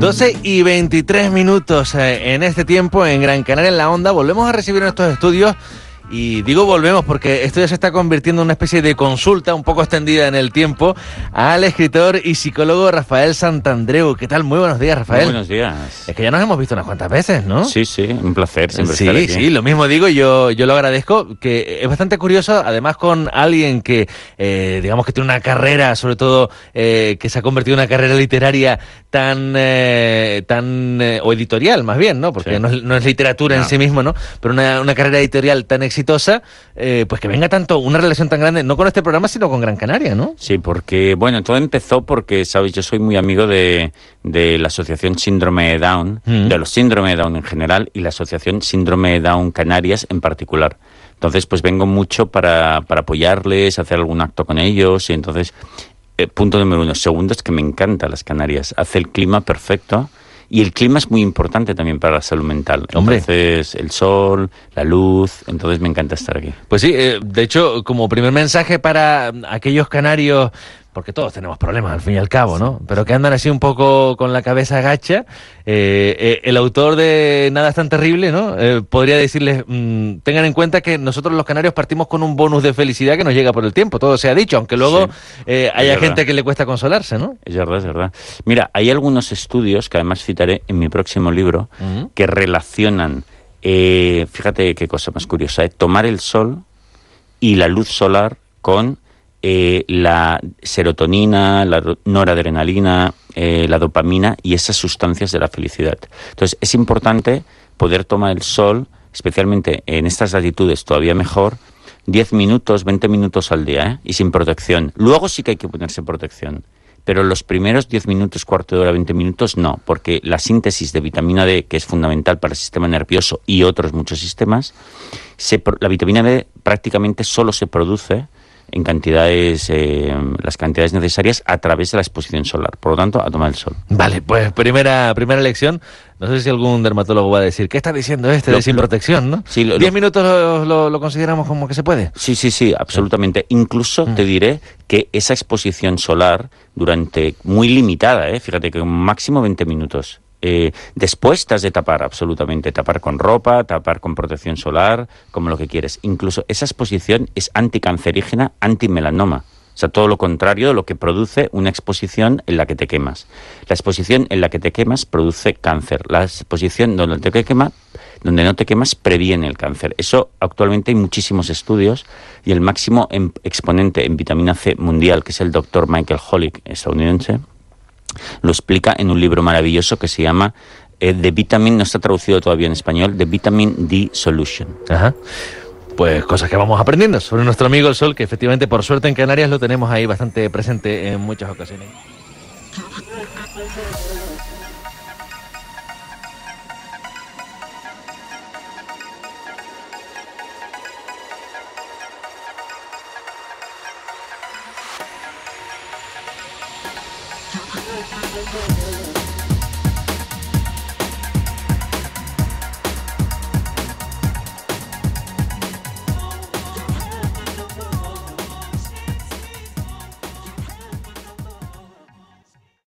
12 y 23 minutos eh, en este tiempo en Gran Canal, en la Onda. Volvemos a recibir nuestros estudios y digo volvemos porque esto ya se está convirtiendo en una especie de consulta un poco extendida en el tiempo al escritor y psicólogo Rafael Santandreu. ¿Qué tal? Muy buenos días, Rafael. Muy buenos días. Es que ya nos hemos visto unas cuantas veces, ¿no? Sí, sí, un placer siempre estar aquí. Sí, lo mismo digo, yo, yo lo agradezco, que es bastante curioso, además con alguien que, eh, digamos que tiene una carrera, sobre todo eh, que se ha convertido en una carrera literaria tan, eh, tan o editorial más bien, ¿no? Porque no, es, literatura en sí mismo, ¿no? Pero una, carrera editorial tan exitosa, eh, pues que venga tanto una relación tan grande, no con este programa, sino con Gran Canaria, ¿no? Sí, porque, bueno, todo empezó porque, ¿sabes? Yo soy muy amigo de, la Asociación Síndrome Down, mm. de los Síndrome Down en general y la Asociación Síndrome Down Canarias en particular. Entonces, pues vengo mucho para, apoyarles, hacer algún acto con ellos y entonces... Eh, punto número uno. Segundo es que me encantan las Canarias. Hace el clima perfecto. Y el clima es muy importante también para la salud mental. Entonces, el sol, la luz, entonces me encanta estar aquí. Pues sí, eh, de hecho, como primer mensaje para aquellos canarios porque todos tenemos problemas al fin y al cabo, ¿no? Pero que andan así un poco con la cabeza gacha. Eh, eh, el autor de Nada es tan terrible, ¿no? Eh, podría decirles, mm, tengan en cuenta que nosotros los canarios partimos con un bonus de felicidad que nos llega por el tiempo, todo se ha dicho, aunque luego haya gente que le cuesta consolarse, ¿no? Es verdad, es verdad. Mira, hay algunos estudios que además citaré en mi próximo libro que relacionan, fíjate qué cosa más curiosa, tomar el sol y la luz solar con eh, la serotonina, la noradrenalina, eh, la dopamina y esas sustancias de la felicidad. Entonces es importante poder tomar el sol, especialmente en estas latitudes todavía mejor, 10 minutos, 20 minutos al día ¿eh? y sin protección. Luego sí que hay que ponerse protección. Pero los primeros 10 minutos, cuarto de hora, 20 minutos, no, porque la síntesis de vitamina D, que es fundamental para el sistema nervioso y otros muchos sistemas, se, la vitamina D prácticamente solo se produce en cantidades, eh, las cantidades necesarias a través de la exposición solar. Por lo tanto, a tomar el sol. Vale, pues primera, primera lección. No sé si algún dermatólogo va a decir, ¿qué está diciendo este de sin protección? ¿no? ¿Diez minutos lo, consideramos como que se puede? Sí, sí, sí, absolutamente. Incluso mm. te diré que esa exposición solar durante muy limitada, ¿eh? fíjate que un máximo 20 minutos, eh, despuestas de tapar absolutamente, tapar con ropa, tapar con protección solar, como lo que quieres. Incluso esa exposición es anticancerígena, antimelanoma. O sea, todo lo contrario de lo que produce una exposición en la que te quemas. La exposición en la que te quemas produce cáncer. La exposición donde te donde no te quemas previene el cáncer. Eso actualmente hay muchísimos estudios y el máximo em-, exponente en vitamina C mundial, que es el doctor Michael Hollick, estadounidense, lo explica en un libro maravilloso que se llama eh, The Vitamin, no está traducido todavía en español, The Vitamin D Solution. pues cosas que vamos aprendiendo sobre nuestro amigo el sol, que efectivamente por suerte en Canarias lo tenemos ahí bastante presente en muchas ocasiones. Thank you.